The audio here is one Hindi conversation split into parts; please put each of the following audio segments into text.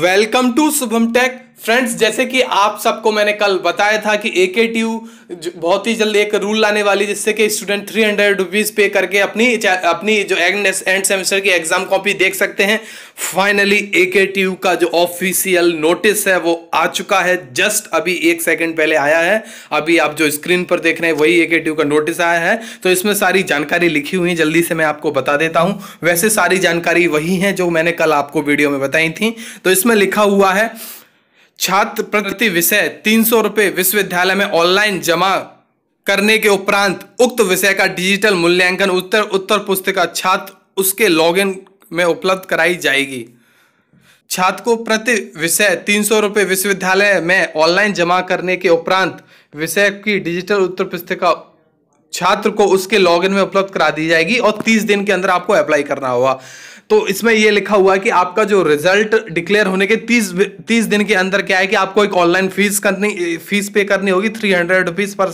welcome to Shubham tech friends जैसे कि आप सबको मैंने कल बताया था कि ए के टी बहुत ही जल्द एक रूल लाने वाली जिससे कि स्टूडेंट थ्री हंड्रेड रुपीज़ पे करके अपनी अपनी जो एंड एंड सेमेस्टर की एग्ज़ाम कॉपी देख सकते हैं फाइनली ए के का जो ऑफिशियल नोटिस है वो आ चुका है जस्ट अभी एक सेकंड पहले आया है अभी आप जो स्क्रीन पर देख रहे हैं वही ए के टी का नोटिस आया है तो इसमें सारी जानकारी लिखी हुई है जल्दी से मैं आपको बता देता हूँ वैसे सारी जानकारी वही है जो मैंने कल आपको वीडियो में बताई थी तो इसमें लिखा हुआ है छात्र प्रति विषय तीन सौ रुपये विश्वविद्यालय में ऑनलाइन जमा करने के उपरांत उक्त विषय का डिजिटल मूल्यांकन उत्तर उत्तर पुस्तिका छात्र उसके लॉगिन में उपलब्ध कराई जाएगी छात्र को प्रति विषय तीन सौ रुपये विश्वविद्यालय में ऑनलाइन जमा करने के उपरांत विषय की डिजिटल उत्तर पुस्तिका छात्र को उसके लॉगिन में उपलब्ध करा दी जाएगी और तीस दिन के अंदर आपको अप्लाई करना होगा तो इसमें यह लिखा हुआ है कि आपका जो रिजल्ट डिक्लेयर होने के तीस तीस दिन के अंदर क्या है कि आपको एक ऑनलाइन फीस करनी फीस पे करनी होगी थ्री हंड्रेड रुपीज़ पर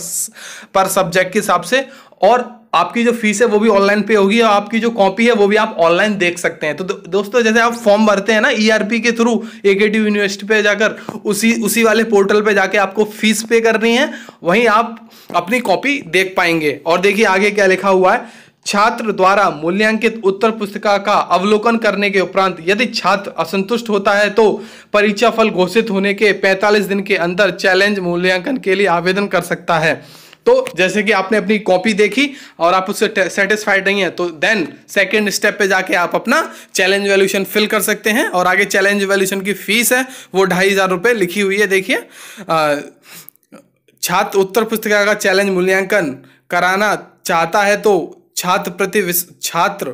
पर सब्जेक्ट के हिसाब से और आपकी जो फीस है वो भी ऑनलाइन पे होगी और आपकी जो कॉपी है वो भी आप ऑनलाइन देख सकते हैं तो दो, दोस्तों जैसे आप फॉर्म भरते हैं ना ईआरपी e के थ्रू ए के यूनिवर्सिटी पे जाकर उसी उसी वाले पोर्टल पे जाके आपको फीस पे करनी है वहीं आप अपनी कॉपी देख पाएंगे और देखिए आगे क्या लिखा हुआ है छात्र द्वारा मूल्यांकित उत्तर पुस्तिका का अवलोकन करने के उपरांत यदि छात्र असंतुष्ट होता है तो परीक्षा फल घोषित होने के 45 दिन के अंदर चैलेंज मूल्यांकन के लिए आवेदन कर सकता है तो जैसे कि आपने अपनी कॉपी देखी और आप उससे सेटिस्फाइड नहीं है तो देन सेकेंड स्टेप पे जाके आप अपना चैलेंज वैल्यूशन फिल कर सकते हैं और आगे चैलेंज वैल्यूशन की फीस है वो ढाई हज़ार रुपये लिखी हुई है देखिए छात्र उत्तर पुस्तिका का चैलेंज मूल्यांकन कराना चाहता है तो छात्र प्रति छात्र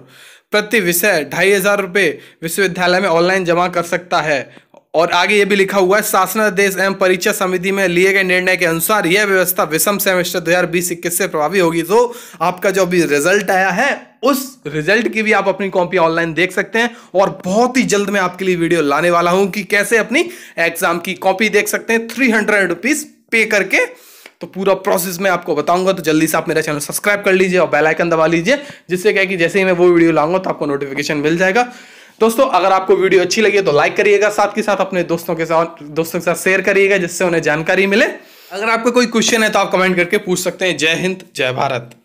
प्रति विषय ढाई हजार रुपये विश्वविद्यालय में ऑनलाइन जमा कर सकता है और आगे ये भी लिखा हुआ है शासनादेश एवं परीक्षा समिति में लिए गए निर्णय के अनुसार यह व्यवस्था विषम सेमेस्टर दो हजार बीस इक्कीस से प्रभावी होगी तो आपका जो अभी रिजल्ट आया है उस रिजल्ट की भी आप अपनी कॉपी ऑनलाइन देख सकते हैं और बहुत ही जल्द मैं आपके लिए वीडियो लाने वाला हूं कि कैसे अपनी एग्जाम की कॉपी देख सकते हैं थ्री हंड्रेड रुपीज पे करके तो पूरा प्रोसेस मैं आपको बताऊंगा तो जल्दी से आप मेरा चैनल सब्सक्राइब कर लीजिए और बेल आइकन दबा लीजिए जिससे क्या कि जैसे ही मैं वो वीडियो लाऊंगा तो आपको नोटिफिकेशन मिल जाएगा दोस्तों अगर आपको वीडियो अच्छी लगी तो लाइक करिएगा साथ के साथ अपने दोस्तों के साथ दोस्तों के साथ शेयर करिएगा जिससे उन्हें जानकारी मिले अगर आपको कोई क्वेश्चन है तो आप कमेंट करके पूछ सकते हैं जय हिंद जय भारत